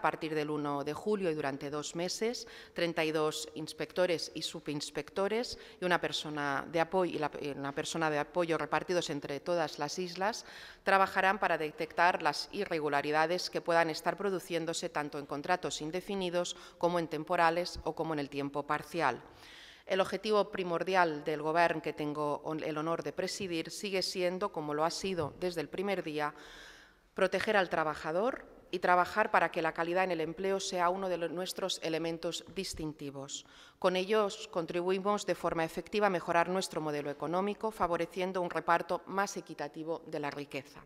A partir del 1 de julio y durante dos meses, 32 inspectores y subinspectores y una persona de apoyo, eh, una persona de apoyo repartidos entre todas las islas trabajarán para detectar las irregularidades que puedan estar produciéndose tanto en contratos indefinidos como en temporales o como en el tiempo parcial. El objetivo primordial del Gobierno que tengo el honor de presidir sigue siendo, como lo ha sido desde el primer día, proteger al trabajador, y trabajar para que la calidad en el empleo sea uno de los, nuestros elementos distintivos. Con ellos contribuimos de forma efectiva a mejorar nuestro modelo económico, favoreciendo un reparto más equitativo de la riqueza.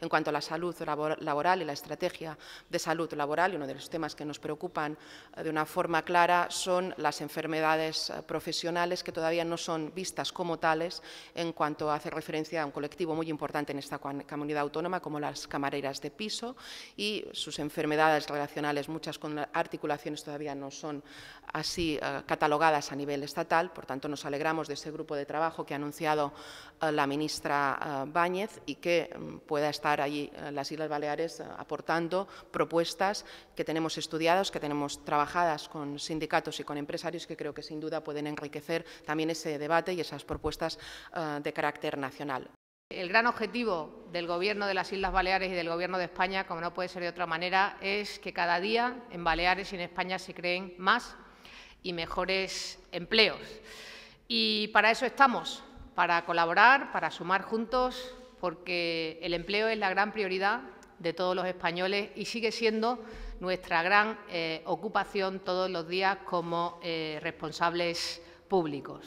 En cuanto a la salud laboral y la estrategia de salud laboral, uno de los temas que nos preocupan eh, de una forma clara son las enfermedades eh, profesionales que todavía no son vistas como tales en cuanto hace referencia a un colectivo muy importante en esta comunidad autónoma como las camareras de piso y sus enfermedades relacionales, muchas con articulaciones todavía no son así eh, catalogadas a nivel estatal, por tanto nos alegramos de ese grupo de trabajo que ha anunciado eh, la ministra eh, Báñez y que mm, pueda estar allí las Islas Baleares aportando propuestas que tenemos estudiadas, que tenemos trabajadas con sindicatos y con empresarios que creo que sin duda pueden enriquecer también ese debate y esas propuestas de carácter nacional. El gran objetivo del Gobierno de las Islas Baleares y del Gobierno de España, como no puede ser de otra manera, es que cada día en Baleares y en España se creen más y mejores empleos. Y para eso estamos, para colaborar, para sumar juntos, porque el empleo es la gran prioridad de todos los españoles y sigue siendo nuestra gran eh, ocupación todos los días como eh, responsables públicos.